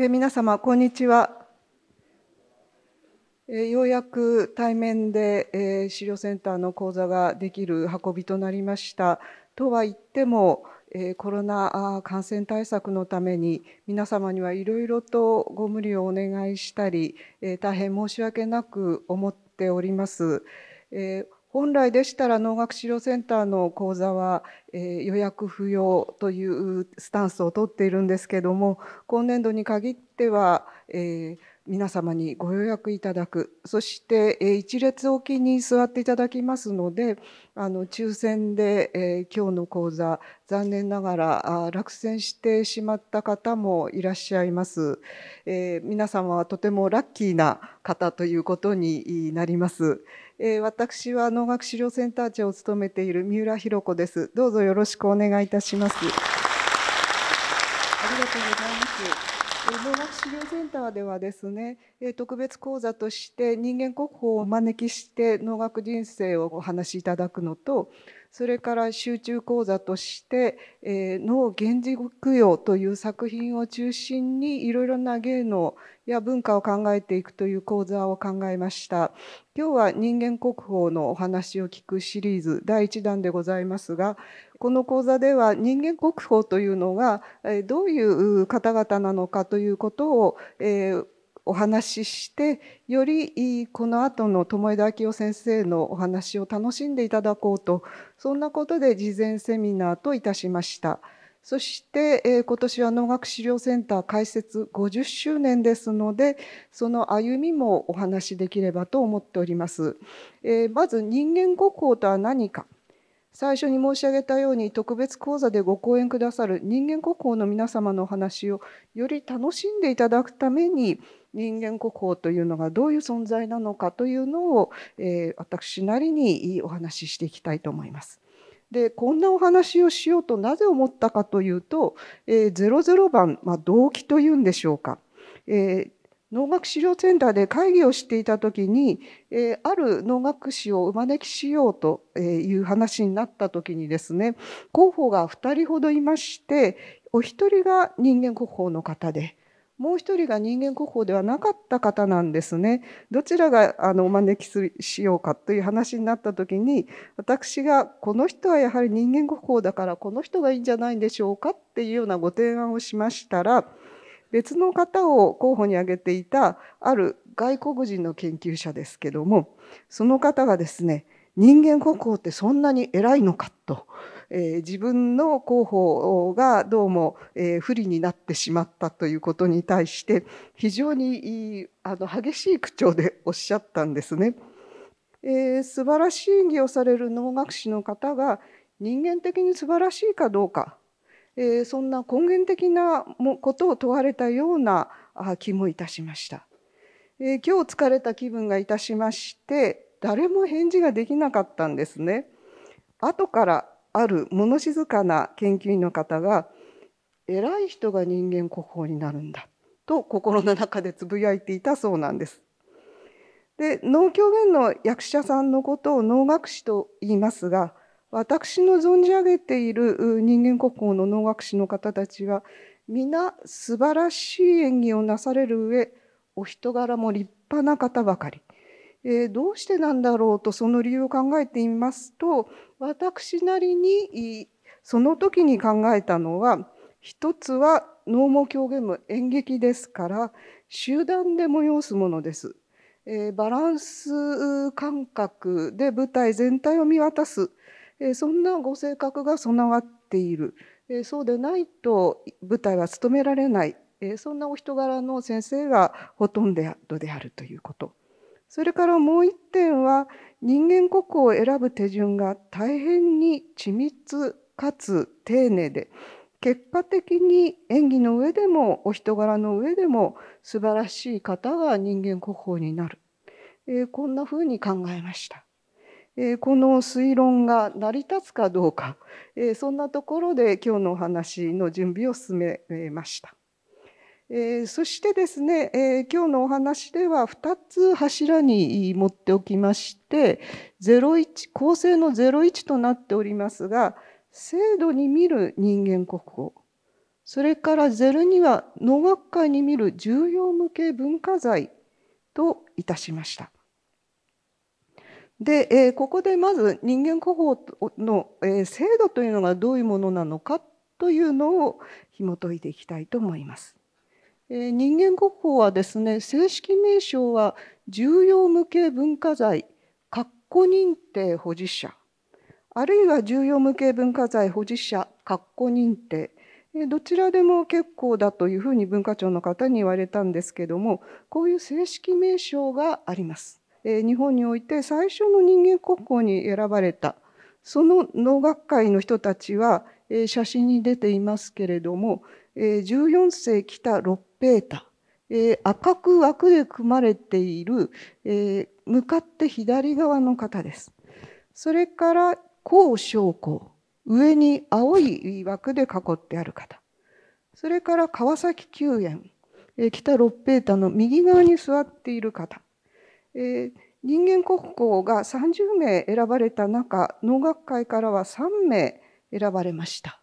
え皆様、こんにちは。えようやく対面で、え資料センターの講座ができる運びとなりました。とは言っても、えコロナ感染対策のために皆様にはいろいろとご無理をお願いしたり、え大変申し訳なく思っております。えー本来でしたら能楽資料センターの講座は、えー、予約不要というスタンスをとっているんですけども今年度に限っては、えー、皆様にご予約いただくそして、えー、一列おきに座っていただきますのであの抽選で、えー、今日の講座残念ながらあ落選してしまった方もいらっしゃいます、え皆様はとてもラッキーな方ということになります。えー、私は農学資料センター長を務めている三浦博子です。どうぞよろしくお願いいたします。ありがとうございます。農学資料センターではですね特別講座として人間国宝をお招きして農学人生をお話しいただくのとそれから集中講座として「えー、能源氏供養」という作品を中心にいろいろな芸能や文化を考えていくという講座を考えました今日は人間国宝のお話を聞くシリーズ第1弾でございますがこの講座では人間国宝というのがどういう方々なのかということを、えー、お話ししてよりこの後の友枝明夫先生のお話を楽しんでいただこうとそんなことで事前セミナーといたしました。そして、え今年は能楽資料センター開設50周年ですのでその歩みもお話しできればと思っております。えまず人間国宝とは何か最初に申し上げたように特別講座でご講演くださる人間国宝の皆様のお話をより楽しんでいただくために人間国宝というのがどういう存在なのかというのを、えー、私なりにお話ししていきたいと思います。でこんなお話をしようとなぜ思ったかというと、えー、00番、まあ、動機というんでしょうか、えー、農学資料センターで会議をしていた時に、えー、ある農学士をお招きしようという話になった時にですね候補が2人ほどいましてお一人が人間国宝の方で。もう一人が人間国宝ではなかった方なんですね。どちらがあのお招きしようかという話になった時に私がこの人はやはり人間国宝だからこの人がいいんじゃないんでしょうかっていうようなご提案をしましたら別の方を候補に挙げていたある外国人の研究者ですけどもその方がですね人間国宝ってそんなに偉いのかと、えー、自分の候補がどうも、えー、不利になってしまったということに対して非常にあの激しい口調でおっしゃったんですね。えー、素晴らしい演技をされる能楽師の方が人間的に素晴らしいかどうかえそんな根源的なことを問われたような気もいたしました。え今日疲れた気分がいたしまして誰も返事ができなかったんですね。後からある物静かな研究員の方が偉い人が人間国宝になるんだと心の中でつぶやいていたそうなんです。で農協言の役者さんのことを農学士と言いますが私の存じ上げている人間国宝の能楽師の方たちは皆素晴らしい演技をなされる上お人柄も立派な方ばかり、えー、どうしてなんだろうとその理由を考えてみますと私なりにその時に考えたのは一つは能も狂言も演劇ですから集団で催すものです。えー、バランス感覚で舞台全体を見渡すそんなご性格が備わっているそうでないと舞台は務められないそんなお人柄の先生がほとんどであるということそれからもう一点は人間国宝を選ぶ手順が大変に緻密かつ丁寧で結果的に演技の上でもお人柄の上でも素晴らしい方が人間国宝になる、えー、こんなふうに考えました。えこの推論が成り立つかどうか、えそんなところで今日のお話の準備を進めました。えそしてですね、え今日のお話では2つ柱に持っておきまして01構成の01となっておりますが制度に見る人間国宝それから02は農学会に見る重要無形文化財といたしました。で、えー、ここでまず人間国宝の、えー、制度というのがどういうものなのかというのを紐解いていきたいと思います。えー、人間国宝はですね正式名称は重要無形文化財括弧認定保持者あるいは重要無形文化財保持者括弧認定どちらでも結構だというふうに文化庁の方に言われたんですけどもこういう正式名称があります。日本において最初の人間国宝に選ばれたその能楽界の人たちは写真に出ていますけれども14世北六平太赤く枠で組まれている向かって左側の方です。それから高将公上に青い枠で囲ってある方それから川崎宮園北六平太の右側に座っている方えー、人間国宝が30名選ばれた中能楽会からは3名選ばれました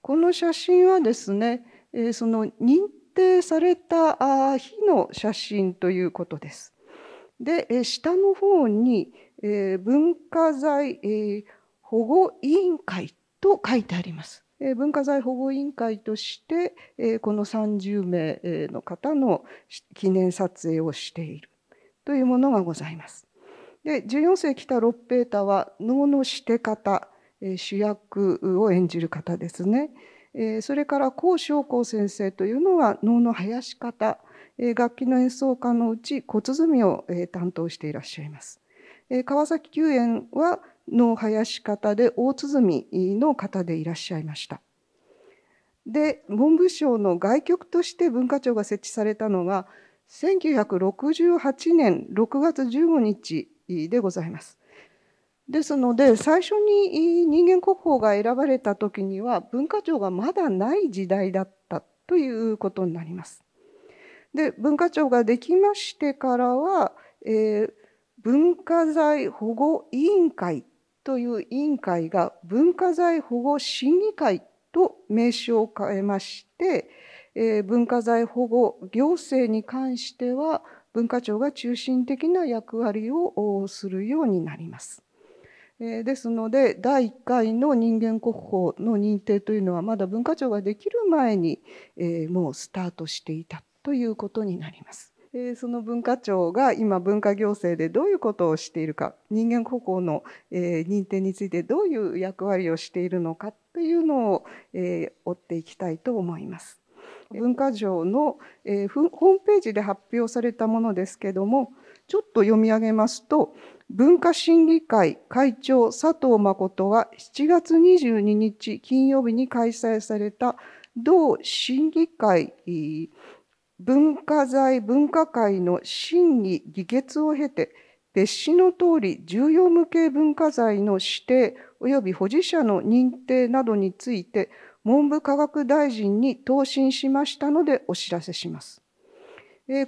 この写真はですね、えー、その認定された日の写真ということですで、えー、下の方に、えー、文化財、えー、保護委員会と書いてあります文化財保護委員会としてこの30名の方の記念撮影をしているというものがございます。で14世紀た六平太は能のして方主役を演じる方ですね。それから高昌光先生というのは能の生し方楽器の演奏家のうち小鼓を担当していらっしゃいます。川崎球園は能生し方で大鼓の方でいらっしゃいました。で文部省の外局として文化庁が設置されたのが1968年6月15日でございます。ですので最初に人間国宝が選ばれた時には文化庁がまだない時代だったということになります。で文化庁ができましてからは、えー、文化財保護委員会という委員会が文化財保護審議会と名称を変えまして、文化財保護行政に関しては文化庁が中心的な役割をするようになります。ですので第1回の人間国宝の認定というのはまだ文化庁ができる前に、もうスタートしていたということになります。その文化庁が今文化行政でどういうことをしているか人間国宝の、認定についてどういう役割をしているのかというのを、追っていきたいと思います。文化庁の、えー、ホームページで発表されたものですけどもちょっと読み上げますと文化審議会会長佐藤誠は7月22日金曜日に開催された同審議会文化財文化会の審議議決を経て別紙の通り重要無形文化財の指定及び保持者の認定などについて文部科学大臣に答申しましたのでお知らせします。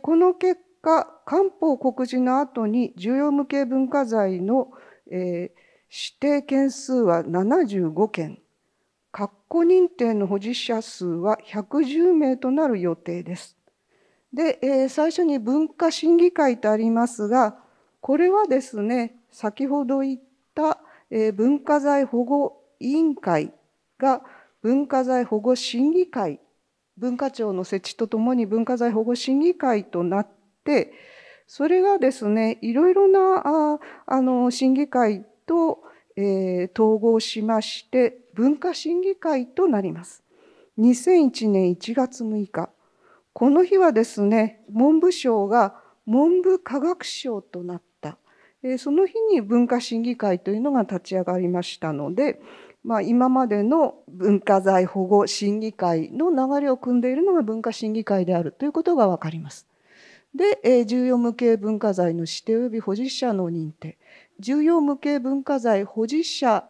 この結果、官報告示の後に重要無形文化財の、指定件数は75件、括弧認定の保持者数は110名となる予定です。で、最初に文化審議会とありますが、これはですね、先ほど言った、文化財保護委員会が、文化財保護審議会文化庁の設置とともに文化財保護審議会となってそれがですねいろいろなあの審議会と、えー、統合しまして文化審議会となります。2001年1月6日この日はですね文部省が文部科学省となった、えー、その日に文化審議会というのが立ち上がりましたのでまあ、今までの文化財保護審議会の流れを組んでいるのが文化審議会であるということが分かります。で重要無形文化財の指定及び保持者の認定重要無形文化財保持者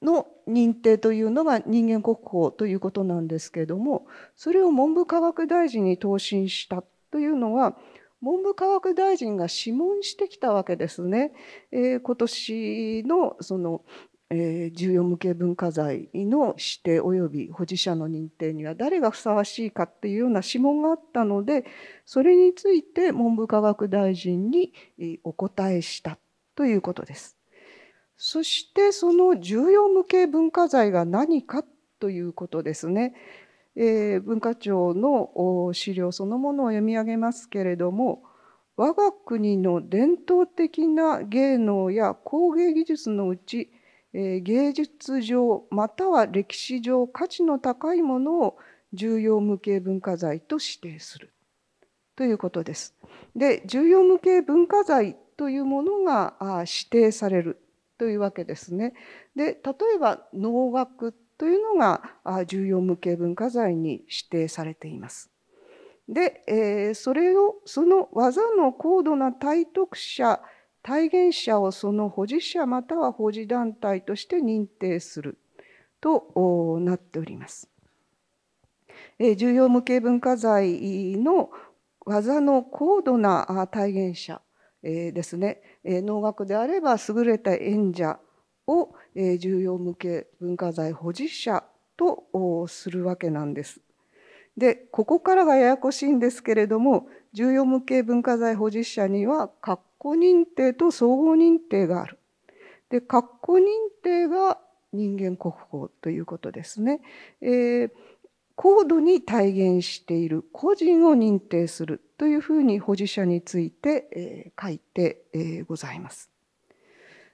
の認定というのが人間国宝ということなんですけれどもそれを文部科学大臣に答申したというのは文部科学大臣が諮問してきたわけですね。えー、今年のそのえー、重要無形文化財の指定及び保持者の認定には誰がふさわしいかっていうような諮問があったのでそれについて文部科学大臣にお答えしたということです。そしてその重要無形文化財が何かということですね。えー、文化庁の資料そのものを読み上げますけれども我が国の伝統的な芸能や工芸技術のうち芸術上または歴史上価値の高いものを重要無形文化財と指定するということです。で重要無形文化財というものが指定されるというわけですね。で例えば能楽というのが重要無形文化財に指定されています。で、えそれをその技の高度な体得者体現者をその保持者または保持団体として認定するとなっております。重要無形文化財の技の高度な体現者ですね能楽であれば優れた演者を重要無形文化財保持者とするわけなんです。でここからがややこしいんですけれども重要無形文化財保持者には括弧認定と総合認定がある。で括弧認定が人間国宝ということですね。えー、高度に体現している個人を認定するというふうに保持者について、え書いて、えございます。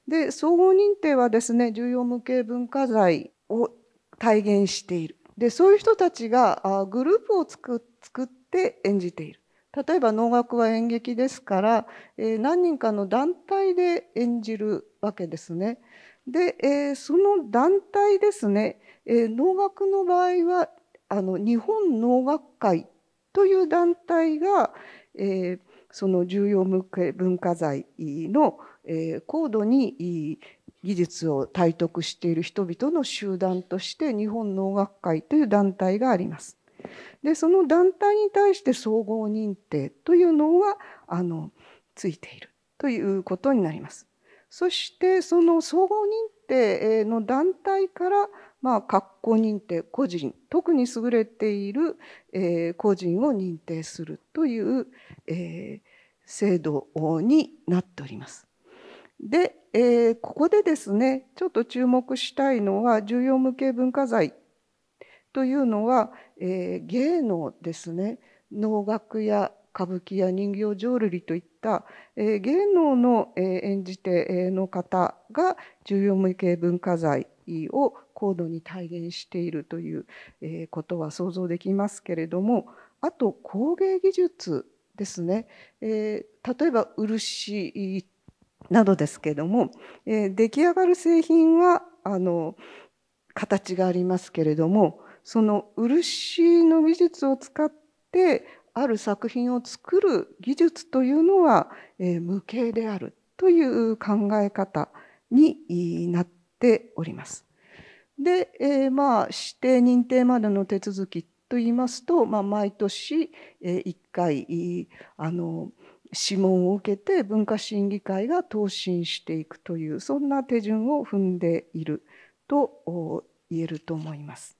で総合認定はですね重要無形文化財を体現しているでそういう人たちがあグループを作って演じている例えば能楽は演劇ですから、え何人かの団体で演じるわけですね。で、えその団体ですね、え能楽の場合はあの日本能楽会という団体が、えその重要文化財の、え高度に技術を体得している人々の集団として日本農学会という団体があります。でその団体に対して総合認定というのはあのついているということになります。そしてその総合認定の団体からまあ、格好認定個人特に優れている、えー、個人を認定するという、えー、制度になっております。で、えー、ここでですねちょっと注目したいのは重要無形文化財というのは、えー、芸能ですね能楽や歌舞伎や人形浄瑠璃といった、えー、芸能の、えー、演じ手の方が重要無形文化財を高度に体現しているという、えことは想像できますけれどもあと工芸技術ですね、え例えば漆などですけども、えー、出来上がる製品はあの形がありますけれどもその漆の技術を使ってある作品を作る技術というのは、えー、無形であるという考え方になっております。で、えー、まあ指定認定までの手続きと言いますと、まあ、毎年1回あの諮問を受けて文化審議会が答申していくというそんな手順を踏んでいると言えると思います。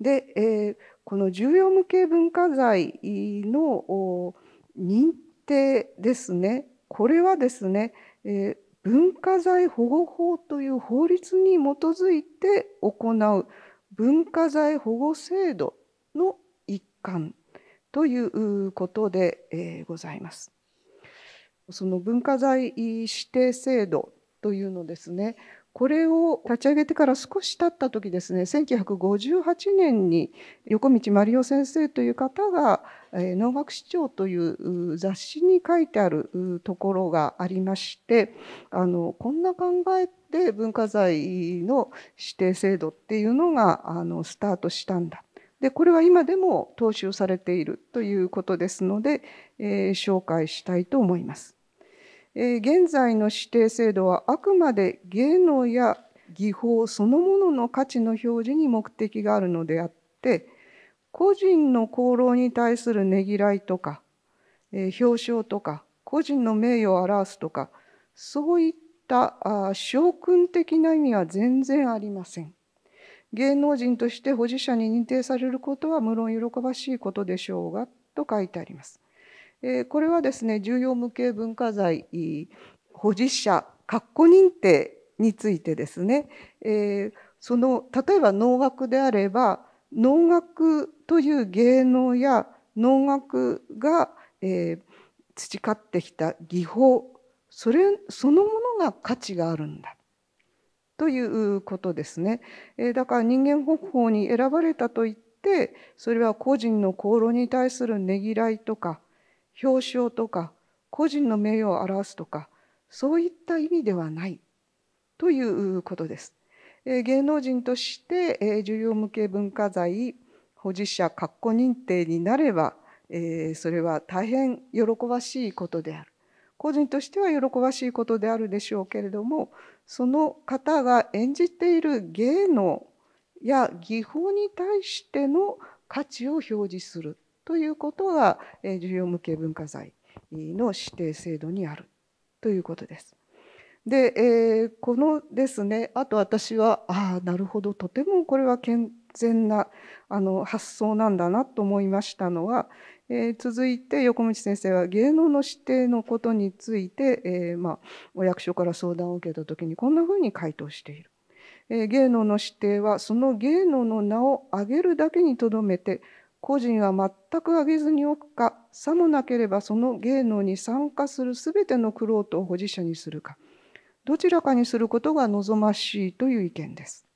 で、えー、この重要無形文化財の認定ですねこれはですね、えー、文化財保護法という法律に基づいて行う文化財保護制度の一環ということでございます。その文化財指定制度というのですねこれを立ち上げてから少し経った時ですね1958年に横道真理夫先生という方が「能楽市長」という雑誌に書いてあるところがありましてあのこんな考えで文化財の指定制度っていうのがあのスタートしたんだ。でこれは今でも踏襲されているということですので、えー、紹介したいと思います。え現在の指定制度はあくまで芸能や技法そのものの価値の表示に目的があるのであって個人の功労に対するねぎらいとか、え表彰とか個人の名誉を表すとかそういったあ将軍的な意味は全然ありません。芸能人として保持者に認定されることは無論喜ばしいことでしょうがと書いてあります。えこれはですね重要無形文化財保持者括弧認定についてですね、えその例えば能楽であれば能楽という芸能や能楽が、え培ってきた技法それそのものが価値があるんだということですね。えだから人間国宝に選ばれたといってそれは個人の功労に対するねぎらいとか表彰とか個人の名誉を表すとかそういった意味ではないということです。芸能人として重要無形文化財保持者括弧認定になればそれは大変喜ばしいことである個人としては喜ばしいことであるでしょうけれどもその方が演じている芸能や技法に対しての価値を表示するということは重要無形文化財の指定制度にあるということです。で、えー、このですねあと私はああなるほどとてもこれは健全なあの発想なんだなと思いましたのは、えー、続いて横道先生は芸能の指定のことについて、えーまあ、お役所から相談を受けた時にこんなふうに回答している。芸能の指定はその芸能の名を挙げるだけにとどめて個人は全く上げずにおくかさもなければその芸能に参加するすべての苦労と保持者にするかどちらかにすることが望ましいという意見です。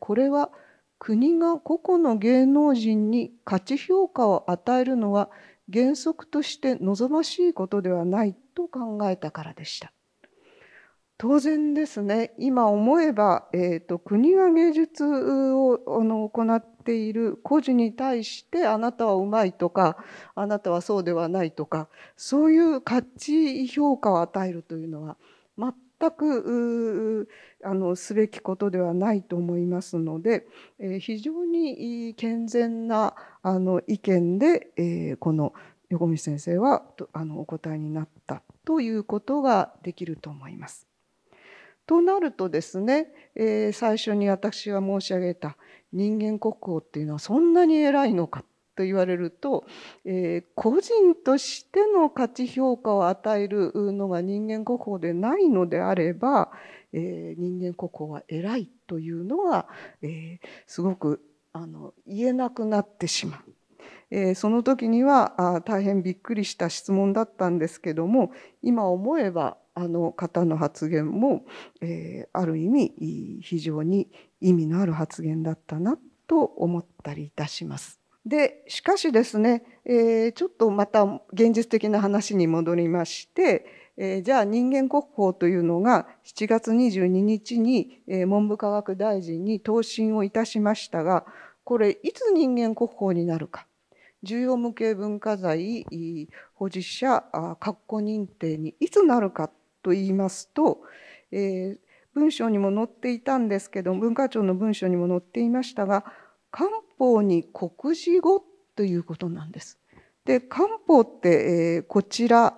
これは国が個々の芸能人に価値評価を与えるのは原則として望ましいことではないと考えたからでした。当然ですね今思えば、えーと国が芸術をあの行っている個人に対してあなたはうまいとかあなたはそうではないとかそういう価値評価を与えるというのは全くあのすべきことではないと思いますので、え非常に健全なあの意見で、えこの横道先生はあのお答えになったということができると思います。となるとですね、え最初に私が申し上げた人間国宝っていうのはそんなに偉いのかと言われると、えー、個人としての価値評価を与えるのが人間国宝でないのであれば、えー、人間国宝は偉いというのは、えー、すごくあの言えなくなってしまう。えその時にはあ大変びっくりした質問だったんですけども今思えばあの方の発言も、えある意味非常に意味のある発言だったなと思ったりいたします。でしかしですね、えー、ちょっとまた現実的な話に戻りまして、えー、じゃあ人間国宝というのが7月22日に、文部科学大臣に答申をいたしましたがこれいつ人間国宝になるか重要無形文化財保持者括弧認定にいつなるかと言いますと、えー、文章にも載っていたんですけど文化庁の文書にも載っていましたが漢方に国事語ということなんです。で漢方って、えー、こちら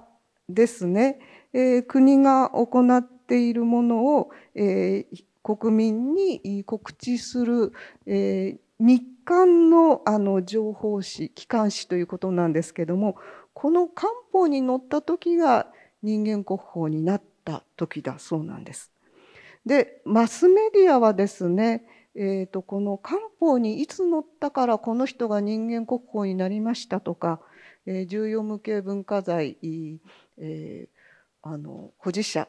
ですね、えー、国が行っているものを、えー、国民に告知する、えー、日刊のあの情報誌機関誌ということなんですけどもこの漢方に載った時が人間国宝になった時だそうなんです。でマスメディアはですね、えーと、この漢方にいつ載ったからこの人が人間国宝になりましたとか、えー、重要無形文化財、えー、あの保持者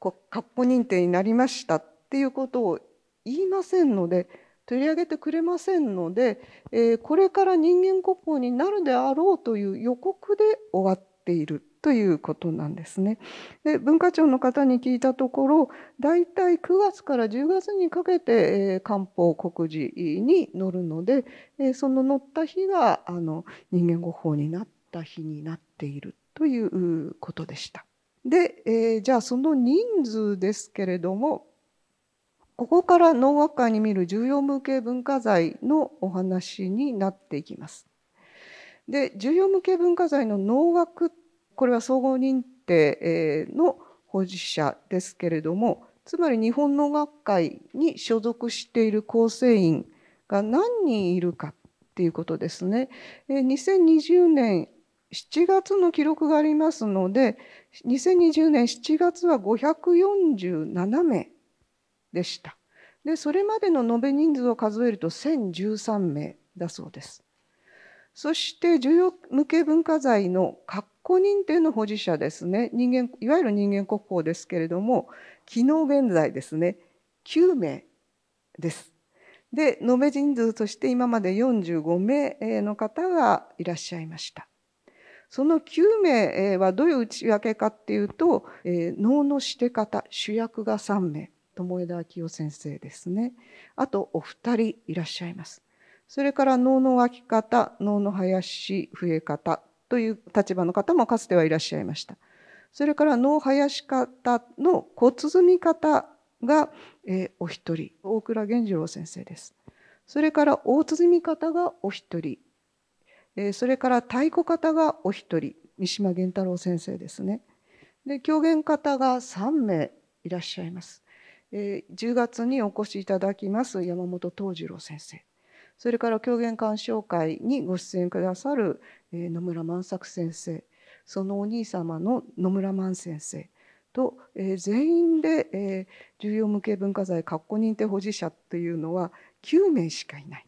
括弧認定になりましたっていうことを言いませんので取り上げてくれませんので、えー、これから人間国宝になるであろうという予告で終わっているということなんですね。で文化庁の方に聞いたところ大体9月から10月にかけて、えー、漢方告示に載るので、えー、その載った日があの人間国宝になった日になっているということでした。で、えー、じゃあその人数ですけれどもここから農学会に見る重要無形文化財のお話になっていきます。で重要無形文化財の能これは総合認定の保持者ですけれどもつまり日本の学会に所属している構成員が何人いるかっていうことですね。2020年7月の記録がありますので2020年7月は547名でした。でそれまでの延べ人数を数えると1013名だそうです。そして重要無形文化財の発公認というの保持者ですね人間いわゆる人間国宝ですけれども昨日現在ですね9名です。で延べ人数として今まで45名の方がいらっしゃいました。その9名はどういう内訳かっていうと能のして方主役が3名友枝昭夫先生ですねあとお二人いらっしゃいます。それから能の湧き方能の林増え方という立場の方もかつてはいらっしゃいました。それから脳生やし方の小包み方が、えー、お一人大倉源次郎先生です。それから大包み方がお一人、えー、それから太鼓方がお一人三島源太郎先生ですね。で狂言方が3名いらっしゃいます。えー、10月にお越しいただきます山本東次郎先生それから狂言鑑賞会にご出演くださる野村万作先生そのお兄様の野村万先生と、え全員で、え重要無形文化財括弧認定保持者というのは9名しかいない。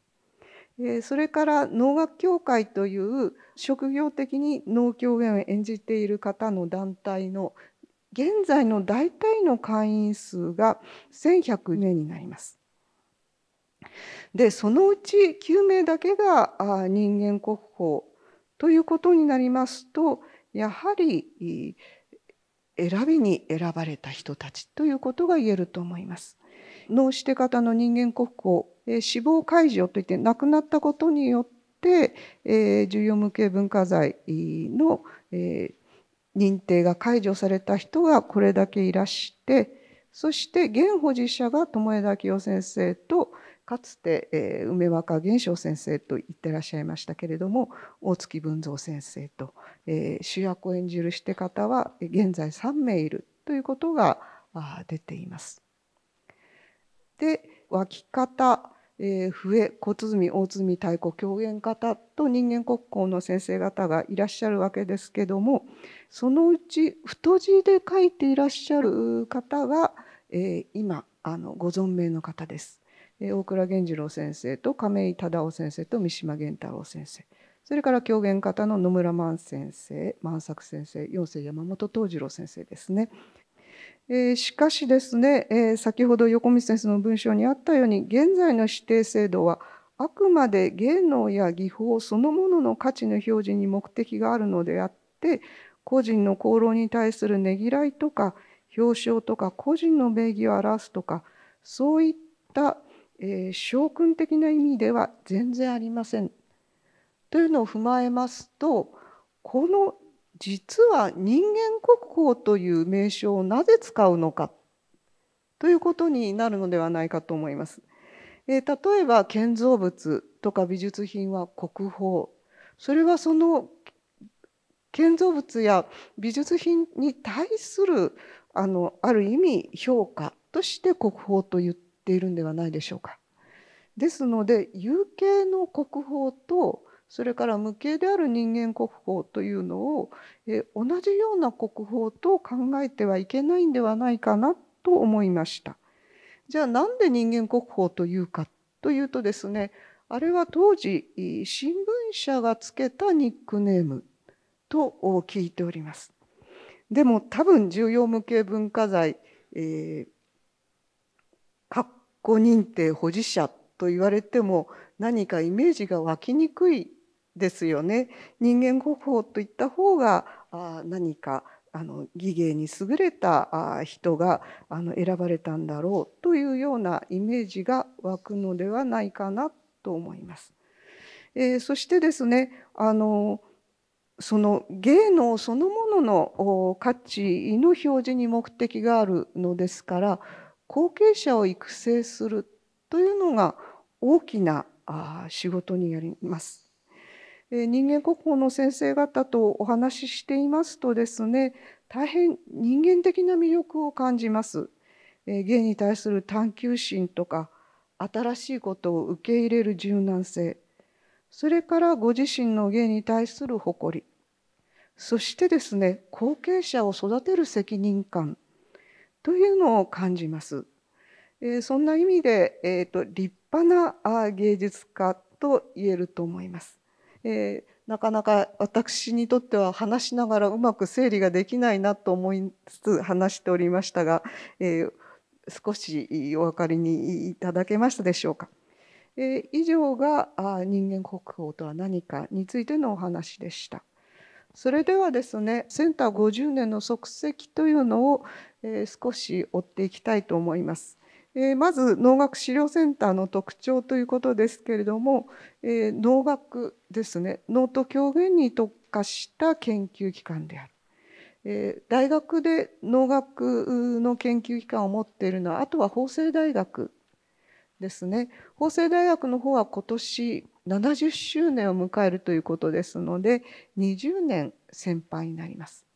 えそれから能楽協会という職業的に能狂言を演じている方の団体の現在の大体の会員数が1100名になります。でそのうち9名だけが人間国宝ということになりますとやはり選びに選ばれた人たちということが言えると思います。脳して方の人間国宝死亡解除といって亡くなったことによって重要無形文化財の認定が解除された人がこれだけいらしてそして現保持者が巴田清先生とかつて、え梅若元章先生と言ってらっしゃいましたけれども大月文蔵先生と、え主役を演じるして方は現在3名いるということが出ています。で脇方えー、笛小鼓大鼓太鼓狂言方と人間国宝の先生方がいらっしゃるわけですけどもそのうち太字で書いていらっしゃる方が、えー、今あのご存命の方です。大倉源次郎先生と亀井忠夫先生と三島源太郎先生それから狂言方の野村万先生万作先生四世山本藤次郎先生ですね。えー、しかしですね、えー、先ほど横道先生の文章にあったように現在の指定制度はあくまで芸能や技法そのものの価値の表示に目的があるのであって個人の功労に対するねぎらいとか表彰とか個人の名義を表すとかそういったえー、将軍的な意味では全然ありません。というのを踏まえますとこの実は人間国宝という名称をなぜ使うのかということになるのではないかと思います。えー、例えば建造物とか美術品は国宝それはその建造物や美術品に対するあのある意味評価として国宝と言ってっているんではないでしょうか。ですので有形の国宝とそれから無形である人間国宝というのを、え同じような国宝と考えてはいけないんではないかなと思いました。じゃあなんで人間国宝というかというとですねあれは当時新聞社がつけたニックネームと聞いております。でも多分重要無形文化財、えー、護認定保持者と言われても何かイメージが湧きにくいですよね。人間国宝といった方があ何かあの技芸に優れたあ人があの選ばれたんだろうというようなイメージが湧くのではないかなと思います。えー、そしてですねあのその芸能そのものの価値の表示に目的があるのですから後継者を育成するというのが大きな仕事になります。人間国宝の先生方とお話ししていますとですね大変人間的な魅力を感じます。芸に対する探求心とか新しいことを受け入れる柔軟性それからご自身の芸に対する誇りそしてですね後継者を育てる責任感というのを感じます。えそんな意味で、えーと立派な芸術家と言えると思います。えー、なかなか私にとっては話しながらうまく整理ができないなと思いつつ話しておりましたが、えー、少しお分かりにいただけましたでしょうか。えー、以上があ人間国宝とは何かについてのお話でした。それではですねセンター50年の足跡というのを、え少し追っていきたいと思います。えまず農学資料センターの特徴ということですけれども、え農学ですね脳と狂言に特化した研究機関である。え大学で農学の研究機関を持っているのはあとは法政大学ですね法政大学の方は今年70周年を迎えるということですので20年先輩になります。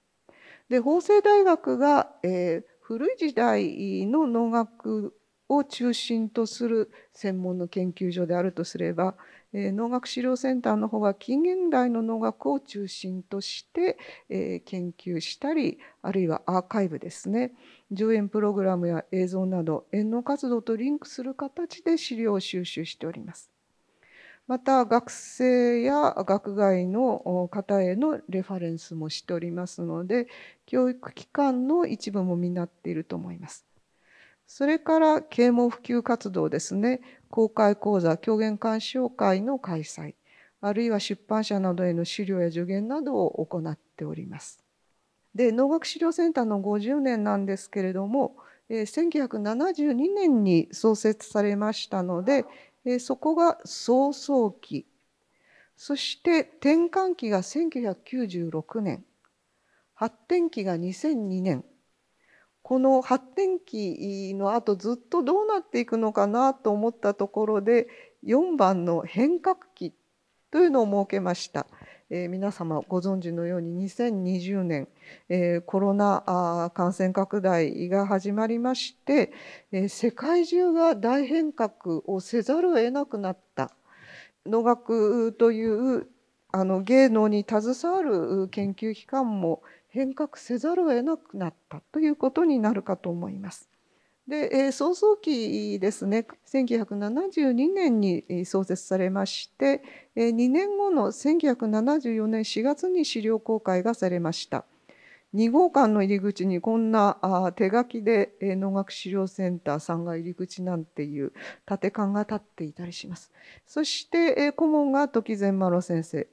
で法政大学が、えー、古い時代の農学を中心とする専門の研究所であるとすれば、えー、農学資料センターの方は近現代の農学を中心として、えー、研究したりあるいはアーカイブですね上演プログラムや映像など演農活動とリンクする形で資料を収集しております。また学生や学外の方へのレファレンスもしておりますので教育機関の一部も担っていると思います。それから啓蒙普及活動ですね公開講座狂言鑑賞会の開催あるいは出版社などへの資料や助言などを行っております。で農学資料センターの50年なんですけれども1972年に創設されましたのでそこが創創期そして転換期が1996年発展期が2002年この発展期のあとずっとどうなっていくのかなと思ったところで4番の変革期というのを設けました。えー、皆様ご存知のように2020年、えー、コロナ感染拡大が始まりまして、えー、世界中が大変革をせざるを得なくなった能楽というあの芸能に携わる研究機関も変革せざるを得なくなったということになるかと思います。で、えー、創造期ですね1972年に創設されまして、えー、2年後の1974年4月に資料公開がされました2号館の入り口にこんなあ手書きで、えー、農学資料センターさんが入り口なんていう縦て館が立っていたりしますそして、えー、顧問が時善丸先生、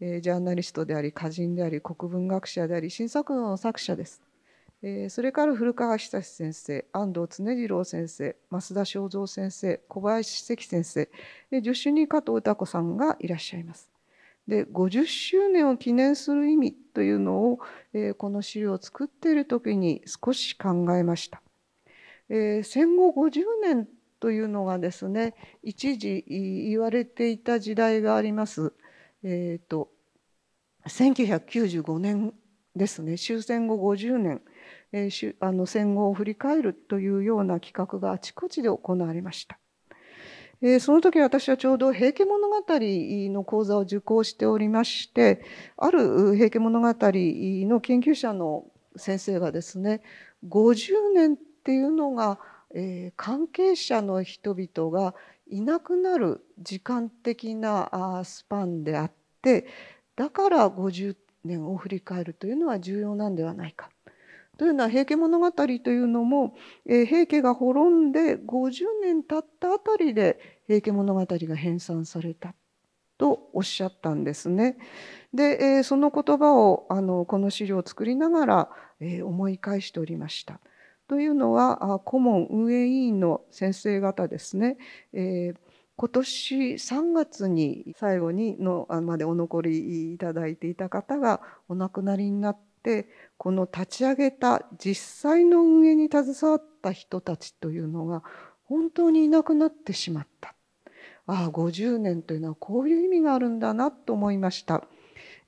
えー、ジャーナリストであり歌人であり国文学者であり新作の作者ですえー、それから古川久志先生安藤常次郎先生増田昭三先生小林史先生で助手に加藤歌子さんがいらっしゃいます。で50周年を記念する意味というのを、えー、この資料を作っている時に少し考えました。えー、戦後50年というのがですね一時言われていた時代があります。えーと、と1995年ですね終戦後50年。えー、あの戦後を振り返るというような企画があちこちで行われました。えー、その時私はちょうど「平家物語」の講座を受講しておりましてある「平家物語」の研究者の先生がですね50年っていうのが、えー、関係者の人々がいなくなる時間的なスパンであってだから50年を振り返るというのは重要なんではないかというのは平家物語というのも、えー、平家が滅んで50年経ったあたりで平家物語が編纂されたとおっしゃったんですね。で、えー、その言葉をあのこの資料を作りながら、えー、思い返しておりました。というのは顧問運営委員の先生方ですね、えー、今年3月に最後にのまでお残りいただいていた方がお亡くなりになってこの立ち上げた実際の運営に携わった人たちというのが本当にいなくなってしまったああ50年というのはこういう意味があるんだなと思いました。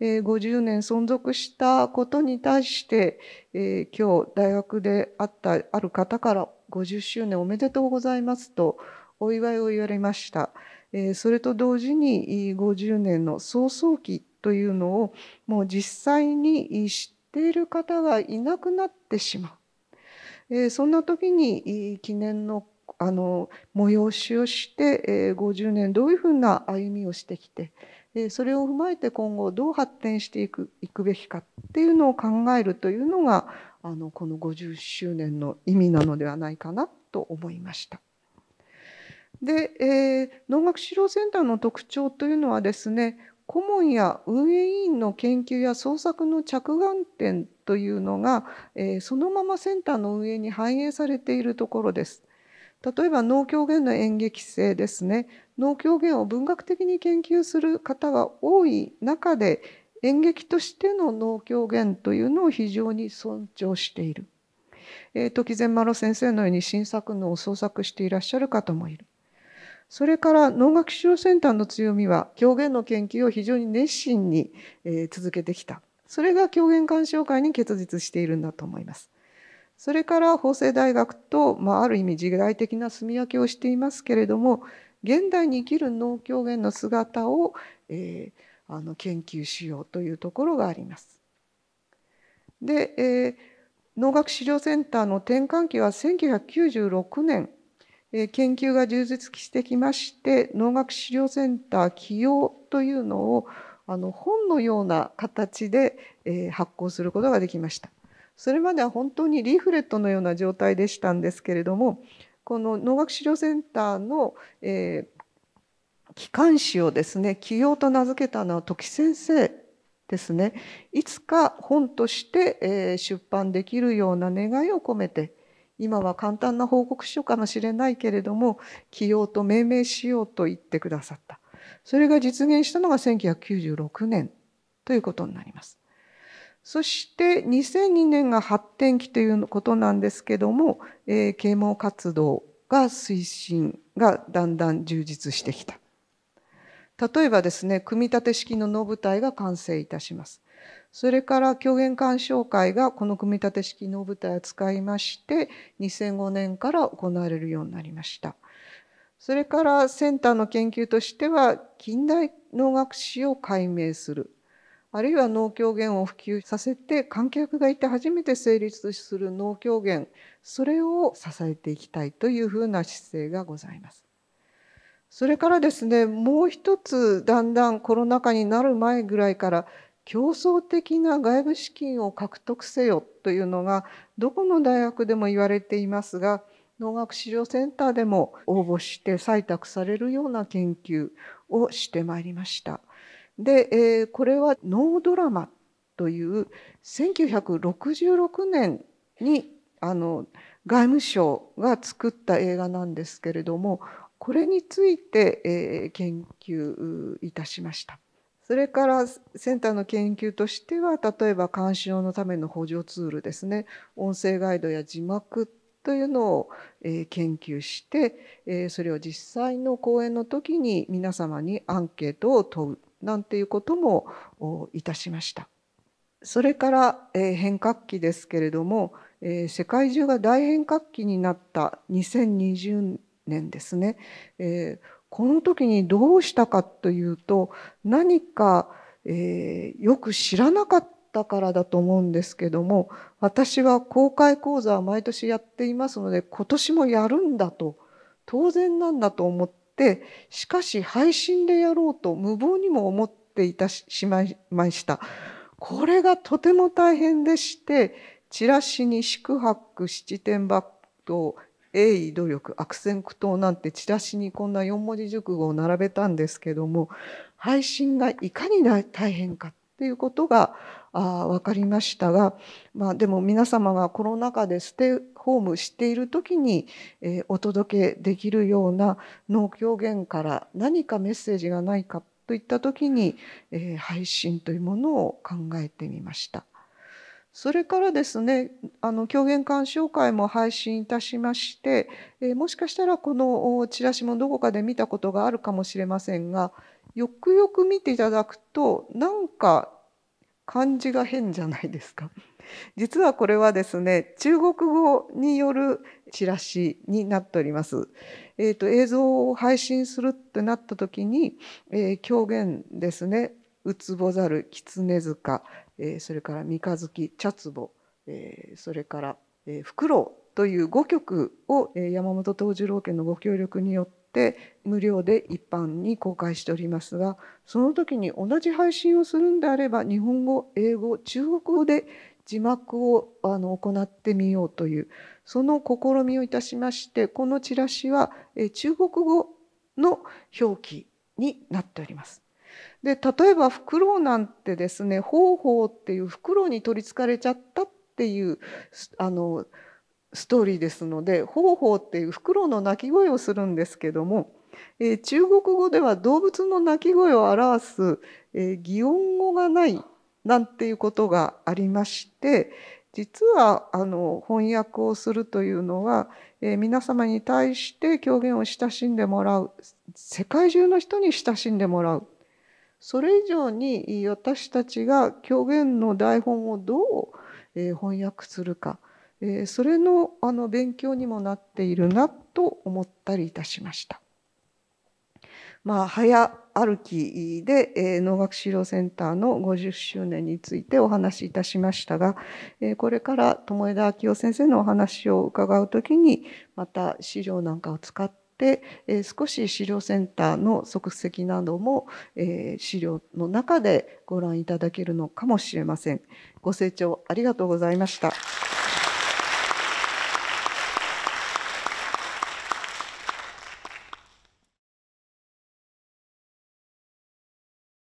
えー、50年存続したことに対して、えー、今日大学であったある方から50周年おめでとうございますとお祝いを言われました。えー、それと同時に50年の早々期というのをもう実際に知ってている方がいなくなってしまう、えー、そんな時に記念のあの催しをして、えー、50年どういうふうな歩みをしてきて、えー、それを踏まえて今後どう発展していくいくべきかっていうのを考えるというのがあのこの50周年の意味なのではないかなと思いました。で、えー、農学資料センターの特徴というのはですね顧問や運営委員の研究や創作の着眼点というのが、えそのままセンターの運営に反映されているところです。例えば能狂言の演劇性ですね能狂言を文学的に研究する方が多い中で演劇としての能狂言というのを非常に尊重している。えー、時善丸先生のように新作のを創作していらっしゃる方もいる。それから能楽師匠センターの強みは狂言の研究を非常に熱心に、え続けてきたそれが狂言鑑賞会に結実しているんだと思います。それから法政大学と、まあ、ある意味時代的な住み分けをしていますけれども現代に生きる能狂言の姿を、えー、あの研究しようというところがあります。で、えー、能楽資料センターの転換期は1996年研究が充実してきまして農学資料センター起用というのをあの本のような形で発行することができました。それまでは本当にリーフレットのような状態でしたんですけれどもこの能楽資料センターの、えー、機関誌をですね起用と名付けたのは時先生ですねいつか本として、えー、出版できるような願いを込めて今は簡単な報告書かもしれないけれども起用と命名しようと言ってくださったそれが実現したのが1996年ということになりますそして2002年が発展期ということなんですけども、えー、啓蒙活動が推進がだんだん充実してきた例えばですね組み立て式の能舞台が完成いたしますそれから狂言鑑賞会がこの組み立て式能舞台を使いまして2005年から行われるようになりました。それからセンターの研究としては近代能楽史を解明するあるいは能狂言を普及させて観客がいて初めて成立する能狂言それを支えていきたいというふうな姿勢がございます。それからですねもう一つだんだんコロナ禍になる前ぐらいから競争的な外部資金を獲得せよというのがどこの大学でも言われていますが農学市場センターでも応募して採択されるような研究をしてまいりました。で、えー、これはノードラマという1966年にあの外務省が作った映画なんですけれどもこれについて、えー、研究いたしました。それからセンターの研究としては例えば監視用のための補助ツールですね音声ガイドや字幕というのを研究してそれを実際の講演の時に皆様にアンケートを問うなんていうこともいたしました。それから変革期ですけれども世界中が大変革期になった2020年ですねこの時にどうしたかというと何か、えー、よく知らなかったからだと思うんですけども私は公開講座は毎年やっていますので今年もやるんだと当然なんだと思ってしかし配信でやろうと無謀にも思っていたしまいました。これがとても大変でしてチラシに宿泊七点抜刀鋭意努力悪戦苦闘なんてチラシにこんな4文字熟語を並べたんですけども配信がいかに大変かっていうことがあ分かりましたが、まあ、でも皆様がコロナ禍でステイホームしている時に、えー、お届けできるような農協言から何かメッセージがないかといった時に、えー、配信というものを考えてみました。それからですねあの狂言鑑賞会も配信いたしまして、えー、もしかしたらこのチラシもどこかで見たことがあるかもしれませんがよくよく見ていただくとなんか漢字が変じゃないですか。実はこれはですね中国語によるチラシになっております。えーと、映像を配信するってなった時に、えー、狂言ですね「ウツボザル狐塚」えそれから三日月茶壺、えそれから、えー、フクロウという5曲を、え山本藤次郎家のご協力によって無料で一般に公開しておりますがその時に同じ配信をするんであれば日本語英語中国語で字幕をあの行ってみようというその試みをいたしましてこのチラシは中国語の表記になっております。で例えばフクロウなんてですね方法っていうフクロウに取りつかれちゃったっていうあのストーリーですので方法っていうフクロウの鳴き声をするんですけども、えー、中国語では動物の鳴き声を表す、えー、擬音語がないなんていうことがありまして実はあの翻訳をするというのは、えー、皆様に対して狂言を親しんでもらう世界中の人に親しんでもらうそれ以上に私たちが狂言の台本をどう、翻訳するか、えそれのあの勉強にもなっているなと思ったりいたしました。まあ、早歩きで、えー、能楽資料センターの50周年についてお話しいたしましたが、えこれから友枝昭夫先生のお話を伺うときにまた資料なんかを使ってで、え少し資料センターの足跡なども、え資料の中でご覧いただけるのかもしれません。ご清聴ありがとうございました。